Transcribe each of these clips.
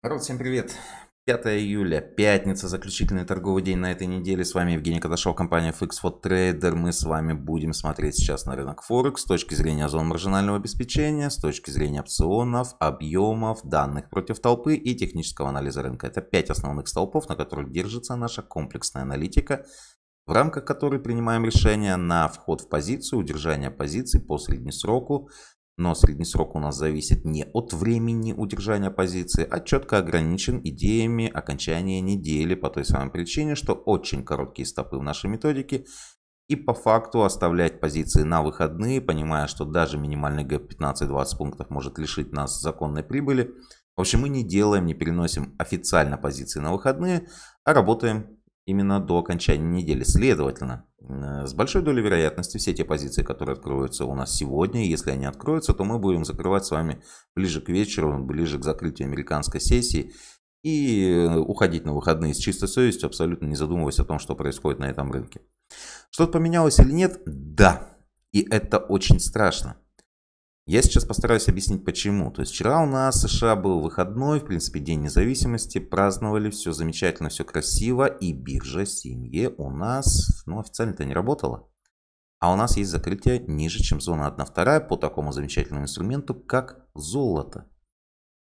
Народ, всем привет! 5 июля, пятница, заключительный торговый день на этой неделе. С вами Евгений Каташов, компания fx 4 Trader. Мы с вами будем смотреть сейчас на рынок Форекс с точки зрения зон маржинального обеспечения, с точки зрения опционов, объемов, данных против толпы и технического анализа рынка. Это пять основных столпов, на которых держится наша комплексная аналитика, в рамках которой принимаем решения на вход в позицию, удержание позиций по среднесроку, но средний срок у нас зависит не от времени удержания позиции, а четко ограничен идеями окончания недели по той самой причине, что очень короткие стопы в нашей методике и по факту оставлять позиции на выходные, понимая, что даже минимальный гэп 15-20 пунктов может лишить нас законной прибыли. В общем, мы не делаем, не переносим официально позиции на выходные, а работаем именно до окончания недели. Следовательно, Э, с большой долей вероятности все те позиции, которые откроются у нас сегодня, если они откроются, то мы будем закрывать с вами ближе к вечеру, ближе к закрытию американской сессии и э, уходить на выходные с чистой совестью, абсолютно не задумываясь о том, что происходит на этом рынке. Что-то поменялось или нет? Да. И это очень страшно. Я сейчас постараюсь объяснить почему. То есть вчера у нас США был выходной, в принципе, День независимости, праздновали, все замечательно, все красиво, и биржа семьи у нас, ну, официально-то не работала. А у нас есть закрытие ниже, чем зона 1-2 по такому замечательному инструменту, как золото.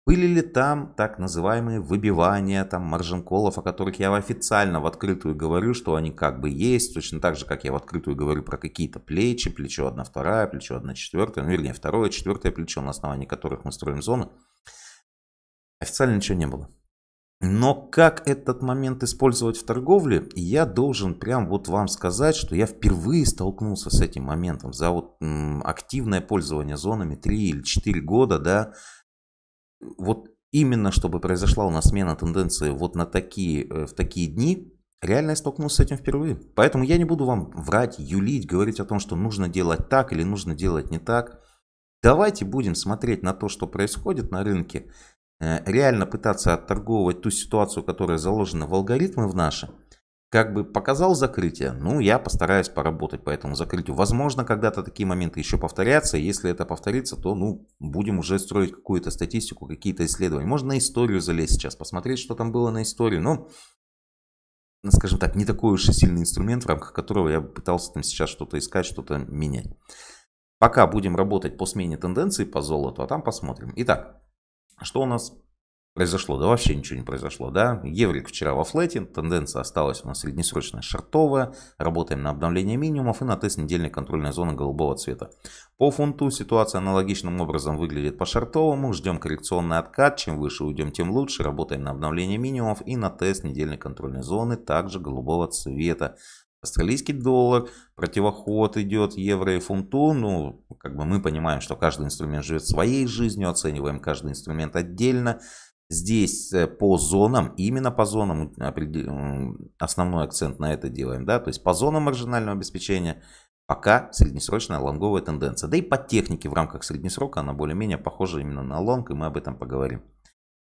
Были ли там так называемые выбивания, там маржин маржинколов, о которых я официально в открытую говорю, что они как бы есть, точно так же, как я в открытую говорю про какие-то плечи, плечо 1, 2, плечо 1, 4, ну вернее, второе, четвертое плечо, на основании которых мы строим зоны. Официально ничего не было. Но как этот момент использовать в торговле, я должен прям вот вам сказать, что я впервые столкнулся с этим моментом за вот м, активное пользование зонами 3 или 4 года, да, вот именно чтобы произошла у нас смена тенденции вот на такие, э, в такие дни, реально я столкнулся с этим впервые. Поэтому я не буду вам врать, юлить, говорить о том, что нужно делать так или нужно делать не так. Давайте будем смотреть на то, что происходит на рынке, э, реально пытаться отторговывать ту ситуацию, которая заложена в алгоритмы в наши – как бы показал закрытие, ну, я постараюсь поработать по этому закрытию. Возможно, когда-то такие моменты еще повторятся. Если это повторится, то, ну, будем уже строить какую-то статистику, какие-то исследования. Можно на историю залезть сейчас, посмотреть, что там было на истории. Но, ну, скажем так, не такой уж и сильный инструмент, в рамках которого я пытался там сейчас что-то искать, что-то менять. Пока будем работать по смене тенденции по золоту, а там посмотрим. Итак, что у нас произошло? Да вообще ничего не произошло, да? Еврик вчера во флете, тенденция осталась у нас среднесрочная шортовая работаем на обновление минимумов и на тест недельной контрольной зоны голубого цвета. По фунту ситуация аналогичным образом выглядит по шортовому ждем коррекционный откат, чем выше уйдем, тем лучше, работаем на обновление минимумов и на тест недельной контрольной зоны, также голубого цвета. Австралийский доллар, противоход идет евро и фунту. Ну, как бы мы понимаем, что каждый инструмент живет своей жизнью, оцениваем каждый инструмент отдельно. Здесь э, по зонам, именно по зонам основной акцент на это делаем, да, то есть по зонам маржинального обеспечения пока среднесрочная лонговая тенденция. Да и по технике в рамках среднесрока она более-менее похожа именно на лонг, и мы об этом поговорим.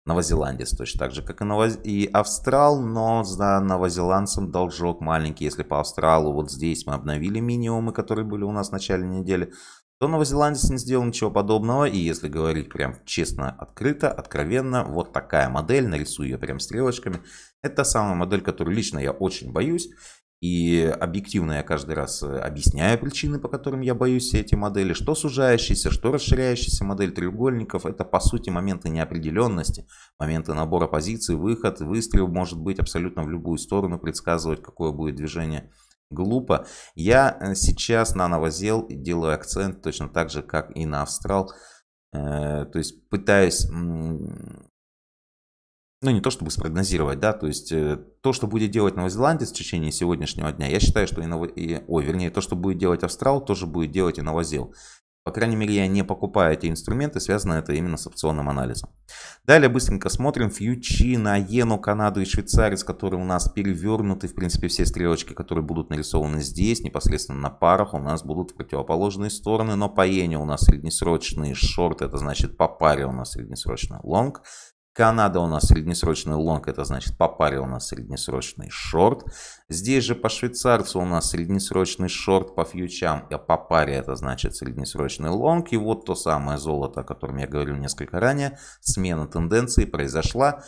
Новозеландец точно так же, как и, новоз... и Австрал, но за новозеландцем должок маленький. Если по Австралу вот здесь мы обновили минимумы, которые были у нас в начале недели, то новозеландец не сделал ничего подобного, и если говорить прям честно, открыто, откровенно, вот такая модель, нарисую ее прям стрелочками, это та самая модель, которую лично я очень боюсь, и объективно я каждый раз э, объясняю причины, по которым я боюсь все эти модели, что сужающиеся, что расширяющиеся модель треугольников, это по сути моменты неопределенности, моменты набора позиций, выход, выстрел может быть абсолютно в любую сторону, предсказывать какое будет движение глупо. Я э, сейчас на новозел делаю акцент точно так же, как и на австрал. Э, то есть пытаюсь, ну не то чтобы спрогнозировать, да, то есть э, то, что будет делать новозеландец в течение сегодняшнего дня, я считаю, что и, ново... и... О, вернее, то, что будет делать австрал, тоже будет делать и новозел. По крайней мере, я не покупаю эти инструменты, связано это именно с опционным анализом. Далее быстренько смотрим фьючи на иену, Канаду и Швейцарию, с которые у нас перевернуты. В принципе, все стрелочки, которые будут нарисованы здесь, непосредственно на парах, у нас будут в противоположные стороны. Но по иене у нас среднесрочный шорт, это значит по паре у нас среднесрочный лонг. Канада у нас среднесрочный лонг, это значит по паре у нас среднесрочный шорт. Здесь же по швейцарцу у нас среднесрочный шорт по фьючам, а по паре это значит среднесрочный лонг. И вот то самое золото, о котором я говорил несколько ранее, смена тенденции произошла.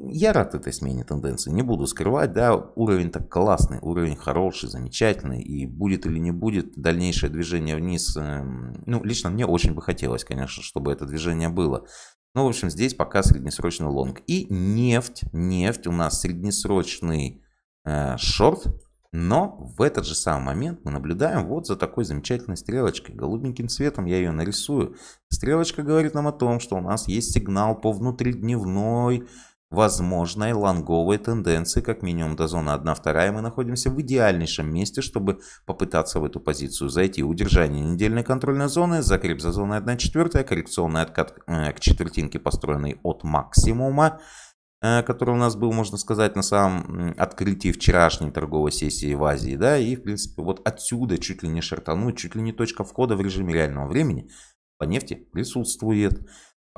Я рад этой смене тенденции, не буду скрывать, да, уровень так классный, уровень хороший, замечательный, и будет или не будет дальнейшее движение вниз, эм, ну, лично мне очень бы хотелось, конечно, чтобы это движение было, ну, в общем, здесь пока среднесрочный лонг. И нефть. Нефть у нас среднесрочный э, шорт. Но в этот же самый момент мы наблюдаем вот за такой замечательной стрелочкой. Голубеньким цветом я ее нарисую. Стрелочка говорит нам о том, что у нас есть сигнал по внутридневной возможной лонговой тенденции, как минимум до зоны 1-2, мы находимся в идеальнейшем месте, чтобы попытаться в эту позицию зайти. Удержание недельной контрольной зоны, закреп за зоной 1-4, коррекционный откат э, к четвертинке, построенный от максимума, э, который у нас был, можно сказать, на самом открытии вчерашней торговой сессии в Азии, да, и, в принципе, вот отсюда чуть ли не шартануть, чуть ли не точка входа в режиме реального времени по нефти присутствует.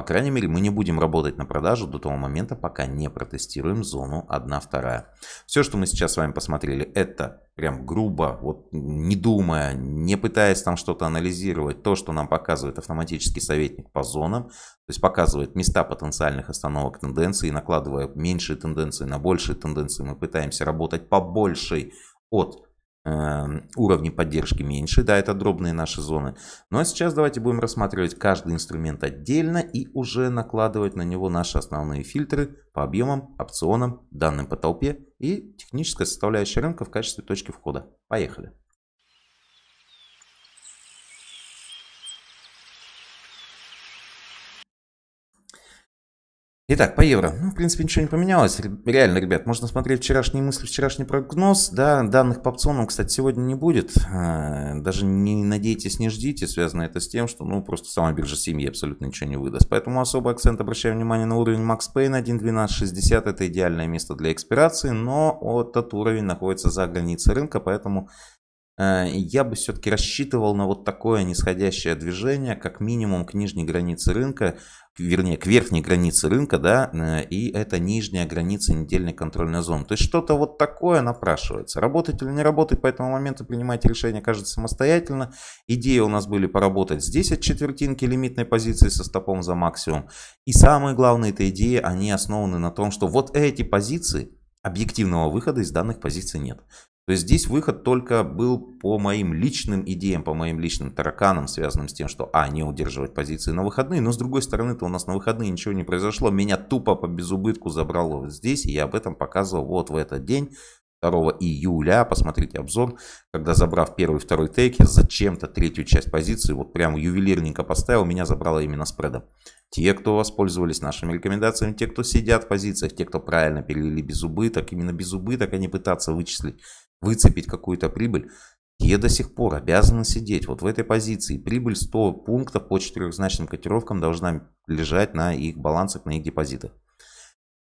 По крайней мере, мы не будем работать на продажу до того момента, пока не протестируем зону 1-2. Все, что мы сейчас с вами посмотрели, это прям грубо, вот не думая, не пытаясь там что-то анализировать, то, что нам показывает автоматический советник по зонам, то есть показывает места потенциальных остановок тенденции, накладывая меньшие тенденции на большие тенденции, мы пытаемся работать по большей от Эм, уровни поддержки меньше, да, это дробные наши зоны. Ну а сейчас давайте будем рассматривать каждый инструмент отдельно и уже накладывать на него наши основные фильтры по объемам, опционам, данным по толпе и техническая составляющая рынка в качестве точки входа. Поехали! Итак, по евро. Ну, в принципе, ничего не поменялось. Реально, ребят, можно смотреть вчерашние мысли, вчерашний прогноз. Да, данных по опционам, кстати, сегодня не будет. А, даже не надейтесь, не ждите. Связано это с тем, что, ну, просто сама биржа семьи абсолютно ничего не выдаст. Поэтому особый акцент обращаю внимание на уровень Max Payne 1.12.60. Это идеальное место для экспирации, но этот уровень находится за границей рынка, поэтому а, я бы все-таки рассчитывал на вот такое нисходящее движение, как минимум к нижней границе рынка вернее, к верхней границе рынка, да, э, и это нижняя граница недельной контрольной зоны. То есть что-то вот такое напрашивается. Работать или не работать по этому моменту, принимайте решение, кажется, самостоятельно. Идеи у нас были поработать здесь от четвертинки лимитной позиции со стопом за максимум. И самые главные это идеи, они основаны на том, что вот эти позиции, объективного выхода из данных позиций нет. То есть здесь выход только был по моим личным идеям, по моим личным тараканам, связанным с тем, что, а, не удерживать позиции на выходные, но с другой стороны-то у нас на выходные ничего не произошло, меня тупо по безубытку забрало вот здесь, и я об этом показывал вот в этот день, 2 июля, посмотрите обзор, когда забрав первый и второй тейки, зачем-то третью часть позиции, вот прям ювелирненько поставил, меня забрало именно спредом. Те, кто воспользовались нашими рекомендациями, те, кто сидят в позициях, те, кто правильно перелили без убыток, именно без убыток, а не пытаться вычислить выцепить какую-то прибыль, те до сих пор обязаны сидеть вот в этой позиции. Прибыль 100 пунктов по четырехзначным котировкам должна лежать на их балансах, на их депозитах.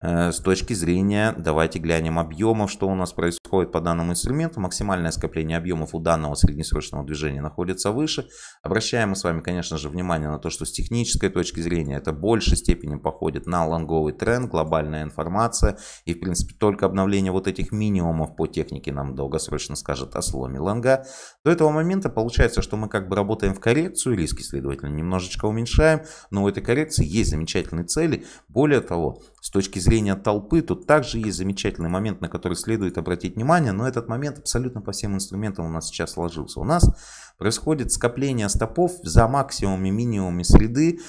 Э, с точки зрения, давайте глянем объемов, что у нас происходит по данному инструменту. Максимальное скопление объемов у данного среднесрочного движения находится выше. Обращаем мы с вами, конечно же, внимание на то, что с технической точки зрения это в большей степени походит на лонговый тренд, глобальная информация. И, в принципе, только обновление вот этих минимумов по технике нам долгосрочно скажет о сломе лонга. До этого момента получается, что мы как бы работаем в коррекцию, риски, следовательно, немножечко уменьшаем. Но у этой коррекции есть замечательные цели. Более того, с точки зрения толпы, тут также есть замечательный момент, на который следует обратить внимание, но этот момент абсолютно по всем инструментам у нас сейчас сложился. У нас происходит скопление стопов за максимумами и минимумами среды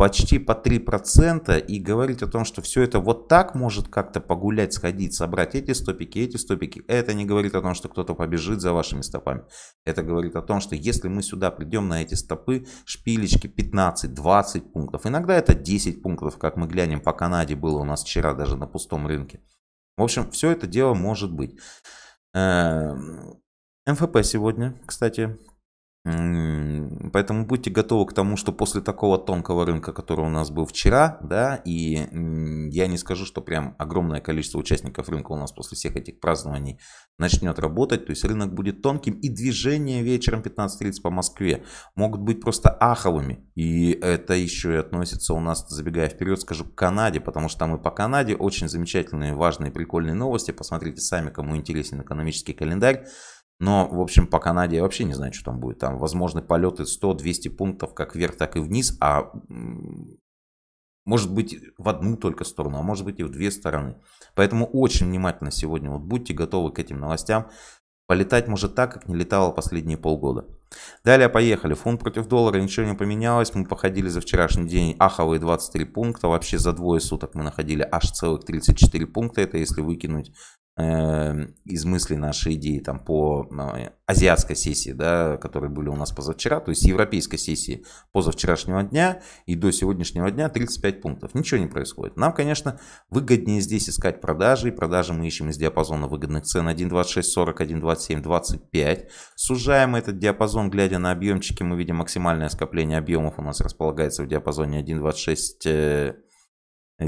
почти по 3% и говорить о том, что все это вот так может как-то погулять, сходить, собрать эти стопики, эти стопики, это не говорит о том, что кто-то побежит за вашими стопами. Это говорит о том, что если мы сюда придем на эти стопы, шпилечки 15-20 пунктов, иногда это 10 пунктов, как мы глянем по Канаде, было у нас вчера даже на пустом рынке. В общем, все это дело может быть. Эм, МФП сегодня, кстати, Поэтому будьте готовы к тому, что после такого тонкого рынка, который у нас был вчера, да, и я не скажу, что прям огромное количество участников рынка у нас после всех этих празднований начнет работать, то есть рынок будет тонким, и движения вечером 15.30 по Москве могут быть просто аховыми, и это еще и относится у нас, забегая вперед, скажу, к Канаде, потому что там и по Канаде очень замечательные, важные, прикольные новости, посмотрите сами, кому интересен экономический календарь, но, в общем, по Канаде я вообще не знаю, что там будет. Там возможны полеты 100-200 пунктов как вверх, так и вниз, а может быть в одну только сторону, а может быть и в две стороны. Поэтому очень внимательно сегодня вот будьте готовы к этим новостям. Полетать может так, как не летало последние полгода. Далее поехали. Фунт против доллара, ничего не поменялось. Мы походили за вчерашний день аховые 23 пункта. Вообще за двое суток мы находили аж целых 34 пункта. Это если выкинуть э, из мысли наши идеи там по э, азиатской сессии, да, которые были у нас позавчера, то есть европейской сессии позавчерашнего дня и до сегодняшнего дня 35 пунктов. Ничего не происходит. Нам, конечно, выгоднее здесь искать продажи, и продажи мы ищем из диапазона выгодных цен 1.26, 40, 1.27, 25. Сужаем этот диапазон диапазон, глядя на объемчики, мы видим максимальное скопление объемов у нас располагается в диапазоне 1.26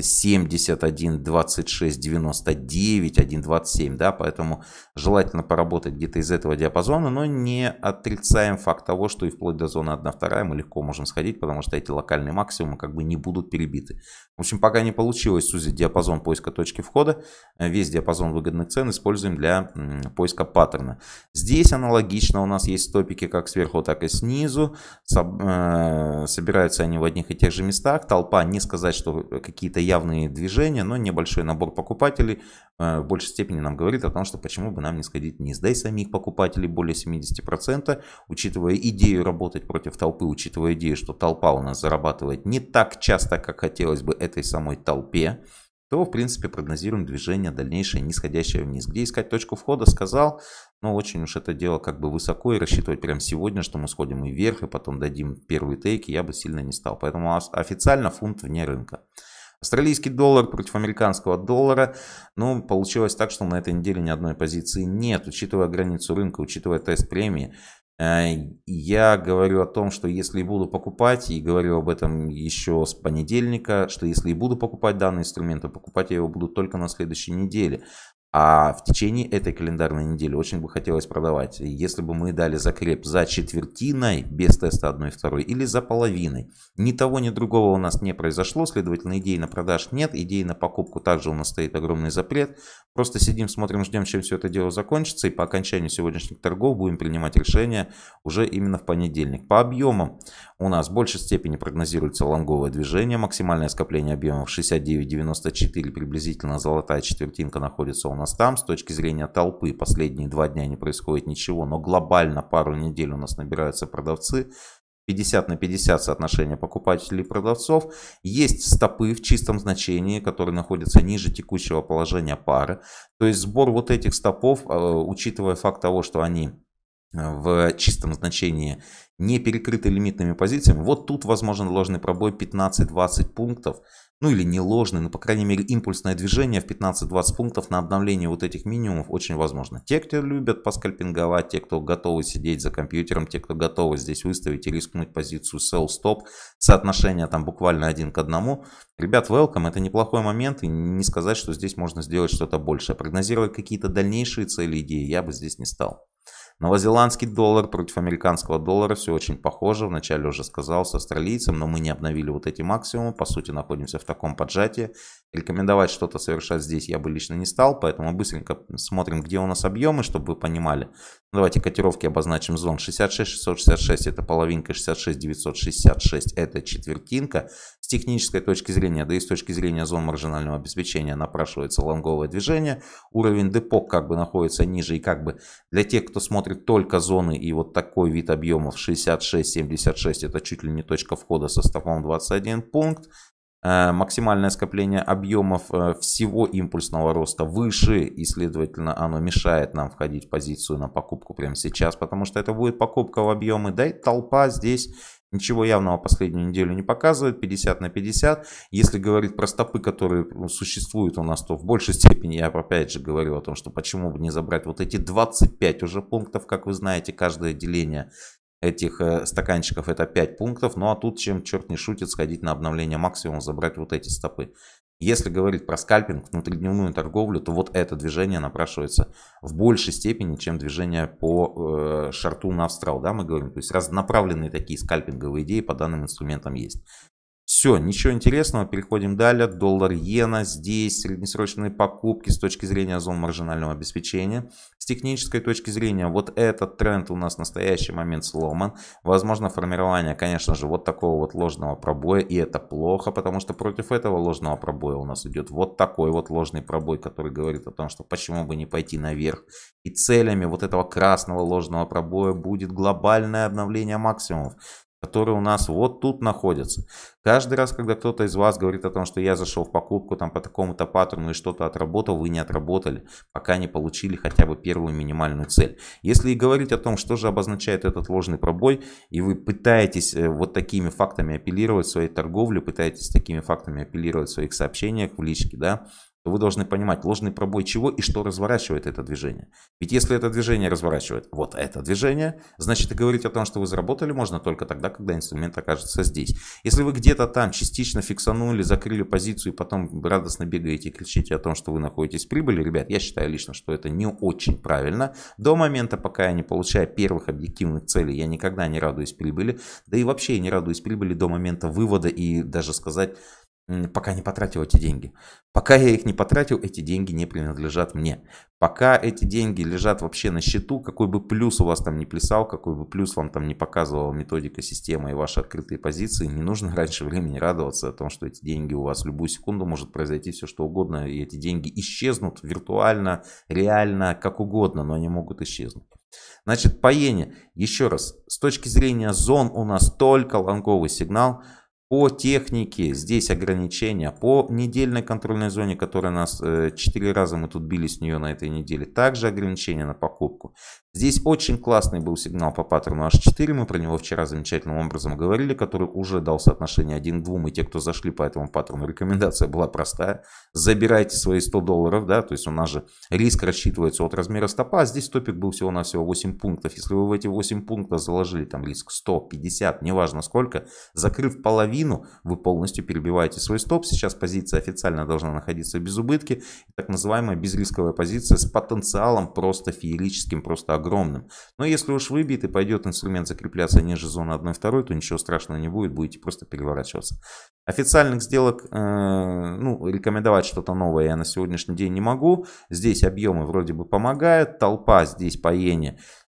71, 26, 99, 1, 27, да, поэтому желательно поработать где-то из этого диапазона, но не отрицаем факт того, что и вплоть до зоны 1, 2 мы легко можем сходить, потому что эти локальные максимумы как бы не будут перебиты. В общем, пока не получилось сузить диапазон поиска точки входа, э, весь диапазон выгодных цен используем для поиска паттерна. Здесь аналогично у нас есть топики как сверху, так и снизу, э, собираются они в одних и тех же местах, толпа не сказать, что какие-то явные движения, но небольшой набор покупателей э, в большей степени нам говорит о том, что почему бы нам не сходить вниз. Да самих покупателей более 70%, учитывая идею работать против толпы, учитывая идею, что толпа у нас зарабатывает не так часто, как хотелось бы этой самой толпе, то, в принципе, прогнозируем движение дальнейшее нисходящее вниз. Где искать точку входа, сказал, но ну, очень уж это дело как бы высоко, и рассчитывать прямо сегодня, что мы сходим и вверх, и потом дадим первый тейки, я бы сильно не стал. Поэтому официально фунт вне рынка. Австралийский доллар против американского доллара. Ну, получилось так, что на этой неделе ни одной позиции нет. Учитывая границу рынка, учитывая тест премии, э, я говорю о том, что если буду покупать, и говорю об этом еще с понедельника, что если буду покупать данный инструмент, то покупать я его буду только на следующей неделе. А в течение этой календарной недели очень бы хотелось продавать. Если бы мы дали закреп за четвертиной без теста 1 и 2 или за половиной, ни того, ни другого у нас не произошло, следовательно, идей на продаж нет, идей на покупку также у нас стоит огромный запрет. Просто сидим, смотрим, ждем, чем все это дело закончится, и по окончанию сегодняшних торгов будем принимать решение уже именно в понедельник. По объемам у нас в большей степени прогнозируется лонговое движение, максимальное скопление объемов 69.94 приблизительно, золотая четвертинка находится у нас нас там с точки зрения толпы последние два дня не происходит ничего, но глобально пару недель у нас набираются продавцы, 50 на 50 соотношение покупателей и продавцов. Есть стопы в чистом значении, которые находятся ниже текущего положения пары. То есть сбор вот этих стопов, э, учитывая факт того, что они э, в чистом значении не перекрыты лимитными позициями, вот тут возможен ложный пробой 15-20 пунктов – ну или не ложный, но по крайней мере импульсное движение в 15-20 пунктов на обновление вот этих минимумов очень возможно. Те, кто любят поскальпинговать, те, кто готовы сидеть за компьютером, те, кто готовы здесь выставить и рискнуть позицию sell-stop, соотношение там буквально один к одному, ребят, welcome, это неплохой момент и не сказать, что здесь можно сделать что-то большее. Прогнозировать какие-то дальнейшие цели идеи я бы здесь не стал. Новозеландский доллар против американского доллара все очень похоже. Вначале уже сказал с австралийцем, но мы не обновили вот эти максимумы. По сути, находимся в таком поджатии. Рекомендовать что-то совершать здесь я бы лично не стал, поэтому быстренько смотрим, где у нас объемы, чтобы вы понимали. Ну, давайте котировки обозначим зон 66-666, это половинка, 66-966, это четвертинка. С технической точки зрения, да и с точки зрения зон маржинального обеспечения напрашивается лонговое движение. Уровень депо как бы находится ниже и как бы для тех, кто смотрит открыт только зоны и вот такой вид объемов 66-76, это чуть ли не точка входа со стопом 21 пункт. Э, максимальное скопление объемов э, всего импульсного роста выше, и, следовательно, оно мешает нам входить в позицию на покупку прямо сейчас, потому что это будет покупка в объемы, да и толпа здесь Ничего явного последнюю неделю не показывает, 50 на 50. Если говорить про стопы, которые ну, существуют у нас, то в большей степени я опять же говорю о том, что почему бы не забрать вот эти 25 уже пунктов, как вы знаете, каждое деление этих э, стаканчиков это 5 пунктов. Ну а тут чем черт не шутит, сходить на обновление максимум, забрать вот эти стопы. Если говорить про скальпинг, внутридневную торговлю, то вот это движение напрашивается в большей степени, чем движение по э, шарту на австрал. Да, мы говорим, то есть разнонаправленные такие скальпинговые идеи по данным инструментам есть. Все, ничего интересного, переходим далее. Доллар иена здесь, среднесрочные покупки с точки зрения зон маржинального обеспечения. С технической точки зрения, вот этот тренд у нас в настоящий момент сломан. Возможно формирование, конечно же, вот такого вот ложного пробоя, и это плохо, потому что против этого ложного пробоя у нас идет вот такой вот ложный пробой, который говорит о том, что почему бы не пойти наверх. И целями вот этого красного ложного пробоя будет глобальное обновление максимумов которые у нас вот тут находятся. Каждый раз, когда кто-то из вас говорит о том, что я зашел в покупку там по такому-то паттерну и что-то отработал, вы не отработали, пока не получили хотя бы первую минимальную цель. Если и говорить о том, что же обозначает этот ложный пробой, и вы пытаетесь э, вот такими фактами апеллировать в своей торговле, пытаетесь такими фактами апеллировать в своих сообщениях в личке, да, то вы должны понимать ложный пробой чего и что разворачивает это движение. Ведь если это движение разворачивает вот это движение, значит и говорить о том, что вы заработали, можно только тогда, когда инструмент окажется здесь. Если вы где-то там частично фиксанули, закрыли позицию и потом радостно бегаете и кричите о том, что вы находитесь в прибыли, ребят, я считаю лично, что это не очень правильно. До момента, пока я не получаю первых объективных целей, я никогда не радуюсь прибыли, да и вообще я не радуюсь прибыли до момента вывода и даже сказать пока не потратил эти деньги. Пока я их не потратил, эти деньги не принадлежат мне. Пока эти деньги лежат вообще на счету, какой бы плюс у вас там не плясал, какой бы плюс вам там не показывала методика, система и ваши открытые позиции, не нужно раньше времени радоваться о том, что эти деньги у вас в любую секунду может произойти все что угодно, и эти деньги исчезнут виртуально, реально, как угодно, но они могут исчезнуть. Значит, поение. еще раз, с точки зрения зон у нас только лонговый сигнал – по технике здесь ограничения, по недельной контрольной зоне, которая нас 4 э, раза мы тут бились с нее на этой неделе, также ограничения на покупку. Здесь очень классный был сигнал по паттерну H4, мы про него вчера замечательным образом говорили, который уже дал соотношение 1 к 2, и те, кто зашли по этому паттерну, рекомендация была простая. Забирайте свои 100 долларов, да, то есть у нас же риск рассчитывается от размера стопа, а здесь топик был всего-навсего 8 пунктов. Если вы в эти 8 пунктов заложили там риск 100, 50, неважно сколько, закрыв половину, вы полностью перебиваете свой стоп. Сейчас позиция официально должна находиться без убытки, так называемая безрисковая позиция с потенциалом просто феерическим, просто огромным. Но если уж выбит и пойдет инструмент закрепляться ниже зоны 1.2, то ничего страшного не будет, будете просто переворачиваться. Официальных сделок, э, ну, рекомендовать что-то новое я на сегодняшний день не могу. Здесь объемы вроде бы помогают, толпа здесь по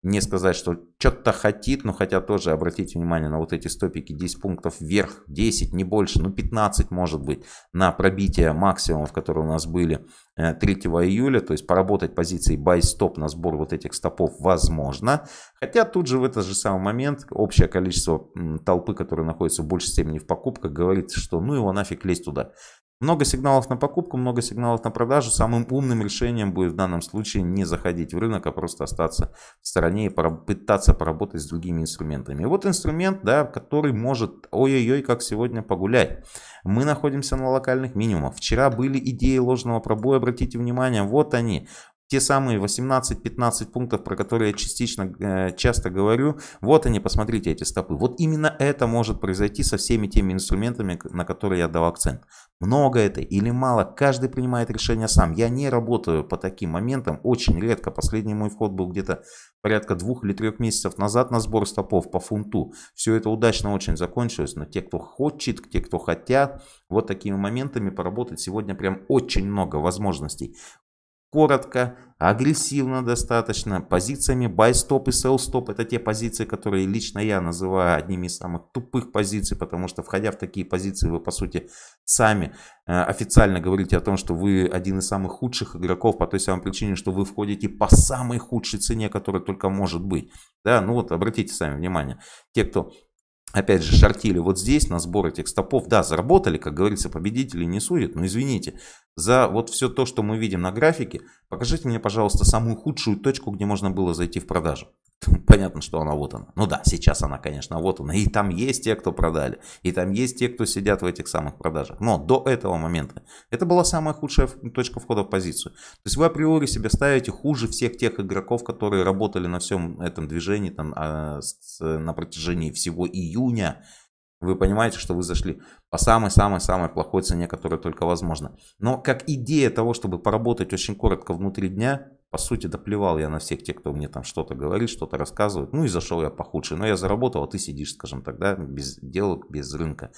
не сказать, что что-то хотит, но хотя тоже обратите внимание на вот эти стопики 10 пунктов вверх, 10, не больше, ну 15 может быть, на пробитие максимумов, которые у нас были 3 э, июля, то есть поработать позицией buy стоп на сбор вот этих стопов возможно, хотя тут же в этот же самый момент общее количество толпы, которая находится в большей степени в покупках, говорит, что ну его нафиг лезть туда, много сигналов на покупку, много сигналов на продажу. Самым умным решением будет в данном случае не заходить в рынок, а просто остаться в стороне и пытаться поработать с другими инструментами. И вот инструмент, да, который может, ой-ой-ой, как сегодня погулять. Мы находимся на локальных минимумах. Вчера были идеи ложного пробоя, обратите внимание, вот они те самые 18-15 пунктов, про которые я частично э, часто говорю, вот они, посмотрите эти стопы. Вот именно это может произойти со всеми теми инструментами, на которые я дал акцент. Много это или мало, каждый принимает решение сам. Я не работаю по таким моментам, очень редко. Последний мой вход был где-то порядка двух или трех месяцев назад на сбор стопов по фунту. Все это удачно очень закончилось, но те, кто хочет, те, кто хотят, вот такими моментами поработать сегодня прям очень много возможностей коротко, агрессивно достаточно, позициями buy-stop и sell-stop. Это те позиции, которые лично я называю одними из самых тупых позиций, потому что входя в такие позиции, вы по сути сами э, официально говорите о том, что вы один из самых худших игроков по той самой причине, что вы входите по самой худшей цене, которая только может быть. Да, ну вот обратите сами внимание, те, кто Опять же, шортили вот здесь на сборы этих стопов. Да, заработали, как говорится, победители не судят, но извините. За вот все то, что мы видим на графике, покажите мне, пожалуйста, самую худшую точку, где можно было зайти в продажу. понятно, что она вот она. Ну да, сейчас она, конечно, вот она. И там есть те, кто продали. И там есть те, кто сидят в этих самых продажах. Но до этого момента это была самая худшая ну, точка входа в позицию. То есть вы априори себя ставите хуже всех тех игроков, которые работали на всем этом движении там, а, на протяжении всего июня. Вы понимаете, что вы зашли по самой-самой-самой плохой цене, которая только возможно. Но как идея того, чтобы поработать очень коротко внутри дня, по сути, доплевал я на всех тех, кто мне там что-то говорит, что-то рассказывает. Ну и зашел я похудший, Но я заработал, а ты сидишь, скажем так, да, без дел, без рынка.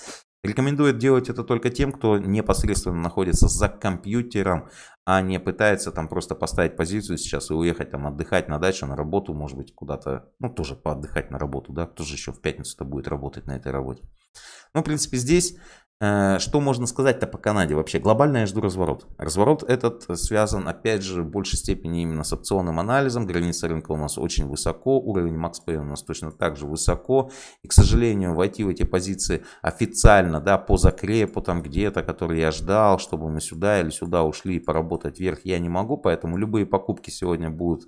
Рекомендует делать это только тем, кто непосредственно находится за компьютером, а не пытается там просто поставить позицию сейчас и уехать там отдыхать на дачу, на работу, может быть, куда-то, ну, тоже поотдыхать на работу, да, кто же еще в пятницу-то будет работать на этой работе. Ну, в принципе, здесь Э, что можно сказать-то по Канаде вообще? Глобально я жду разворот. Разворот этот связан, опять же, в большей степени именно с опционным анализом. Граница рынка у нас очень высоко, уровень MaxPay у нас точно так же высоко. И, к сожалению, войти в эти позиции официально, да, по закрепу там где-то, который я ждал, чтобы мы сюда или сюда ушли и поработать вверх, я не могу. Поэтому любые покупки сегодня будут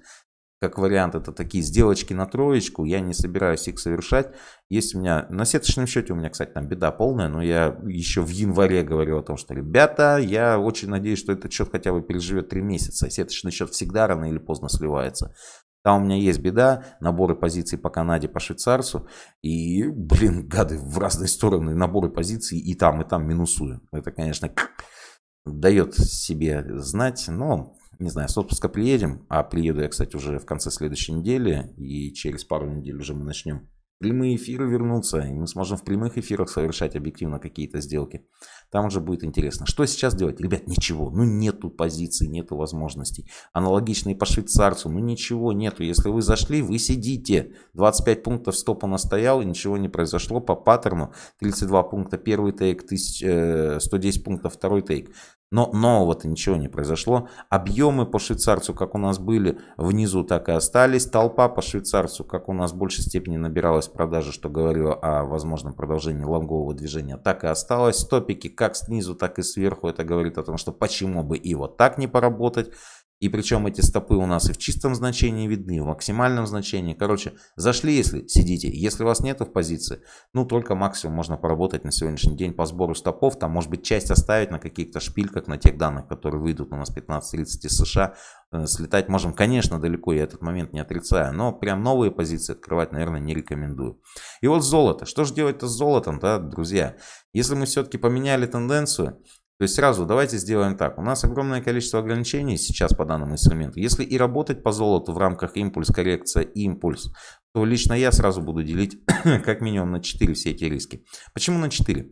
как вариант, это такие сделочки на троечку. Я не собираюсь их совершать. Есть у меня... На сеточном счете у меня, кстати, там беда полная. Но я еще в январе говорил о том, что, ребята, я очень надеюсь, что этот счет хотя бы переживет 3 месяца. Сеточный счет всегда рано или поздно сливается. Там у меня есть беда, наборы позиций по Канаде, по Швейцарцу. И, блин, гады, в разные стороны наборы позиций и там, и там минусую. Это, конечно, дает себе знать, но не знаю, с отпуска приедем, а приеду я, кстати, уже в конце следующей недели, и через пару недель уже мы начнем прямые эфиры вернуться и мы сможем в прямых эфирах совершать объективно какие-то сделки. Там уже будет интересно. Что сейчас делать? Ребят, ничего. Ну, нету позиций, нету возможностей. Аналогично и по швейцарцу. Ну, ничего нету. Если вы зашли, вы сидите. 25 пунктов стопа настоял, и ничего не произошло по паттерну. 32 пункта первый тейк, 110 э, пунктов второй тейк. Но нового-то ничего не произошло. Объемы по швейцарцу, как у нас были, внизу так и остались. Толпа по швейцарцу, как у нас в большей степени набиралась продажи, что говорю о возможном продолжении лонгового движения, так и осталось. Стопики как снизу, так и сверху. Это говорит о том, что почему бы и вот так не поработать. И причем эти стопы у нас и в чистом значении видны, и в максимальном значении. Короче, зашли, если сидите. Если вас нету в позиции, ну только максимум можно поработать на сегодняшний день по сбору стопов. Там может быть часть оставить на каких-то шпильках, на тех данных, которые выйдут у нас 15.30 из США. Э, слетать можем, конечно, далеко, я этот момент не отрицаю, но прям новые позиции открывать, наверное, не рекомендую. И вот золото. Что же делать-то с золотом, да, друзья? Если мы все-таки поменяли тенденцию, то есть сразу давайте сделаем так. У нас огромное количество ограничений сейчас по данному инструменту. Если и работать по золоту в рамках импульс, коррекция, импульс, то лично я сразу буду делить как минимум на 4 все эти риски. Почему на 4?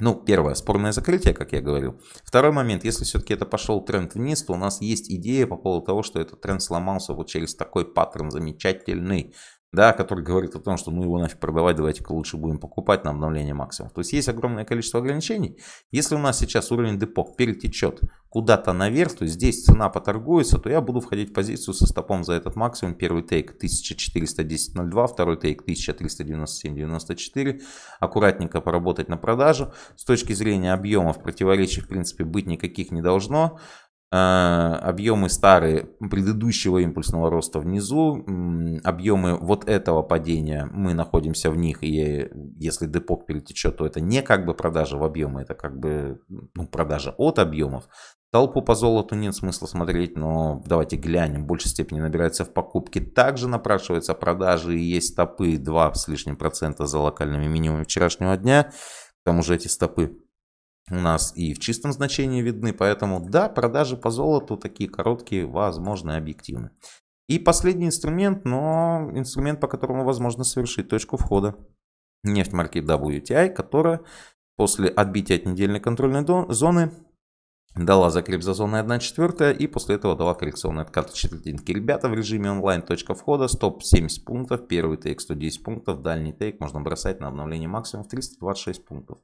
Ну, первое, спорное закрытие, как я говорил. Второй момент, если все-таки это пошел тренд вниз, то у нас есть идея по поводу того, что этот тренд сломался вот через такой паттерн замечательный да, который говорит о том, что ну его нафиг продавать, давайте-ка лучше будем покупать на обновление максимум. То есть есть огромное количество ограничений. Если у нас сейчас уровень депо перетечет куда-то наверх, то здесь цена поторгуется, то я буду входить в позицию со стопом за этот максимум. Первый тейк 1410.02, второй тейк 1397.94. Аккуратненько поработать на продажу. С точки зрения объемов противоречий в принципе быть никаких не должно. А, объемы старые предыдущего импульсного роста внизу, объемы вот этого падения, мы находимся в них, и если депок перетечет, то это не как бы продажа в объемы, это как бы ну, продажа от объемов. Толпу по золоту нет смысла смотреть, но давайте глянем. В большей степени набирается в покупке. Также напрашиваются продажи и есть стопы 2 с лишним процента за локальными минимумами вчерашнего дня. К тому же эти стопы у нас и в чистом значении видны, поэтому да, продажи по золоту такие короткие, возможны объективны. И последний инструмент, но инструмент, по которому возможно совершить точку входа. Нефть марки WTI, которая после отбития от недельной контрольной зоны дала закреп за зоной 1/4 и после этого дала коррекционный откат четвертинки. Ребята, в режиме онлайн точка входа, стоп 70 пунктов, первый тейк 110 пунктов, дальний тейк можно бросать на обновление максимум в 326 пунктов.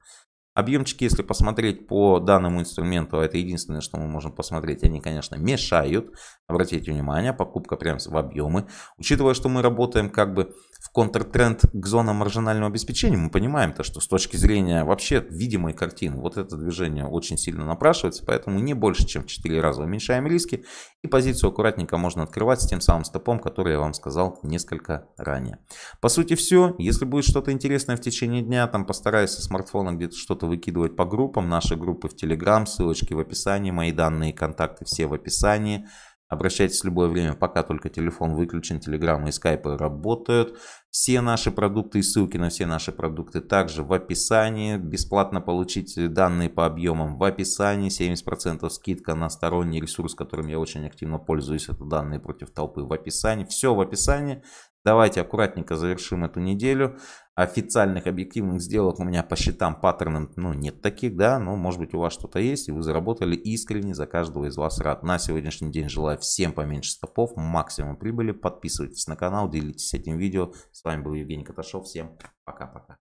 Объемчики, если посмотреть по данному инструменту, это единственное, что мы можем посмотреть, они, конечно, мешают. Обратите внимание, покупка прям в объемы. Учитывая, что мы работаем как бы в контртренд к зонам маржинального обеспечения, мы понимаем то, что с точки зрения вообще видимой картины, вот это движение очень сильно напрашивается, поэтому не больше, чем в 4 раза уменьшаем риски и позицию аккуратненько можно открывать с тем самым стопом, который я вам сказал несколько ранее. По сути все, если будет что-то интересное в течение дня, там постараюсь со смартфона где-то что-то что выкидывать по группам. Наши группы в Телеграм ссылочки в описании, мои данные и контакты все в описании. Обращайтесь в любое время, пока только телефон выключен, Телеграм и скайпы работают. Все наши продукты и ссылки на все наши продукты также в описании. Бесплатно получить данные по объемам в описании. 70% скидка на сторонний ресурс, которым я очень активно пользуюсь. Это данные против толпы в описании. Все в описании. Давайте аккуратненько завершим эту неделю. Официальных объективных сделок у меня по счетам, паттернам, ну, нет таких, да, но, может быть, у вас что-то есть, и вы заработали искренне, за каждого из вас рад. На сегодняшний день желаю всем поменьше стопов, максимум прибыли. Подписывайтесь на канал, делитесь этим видео. С вами был Евгений Каташов. Всем пока-пока.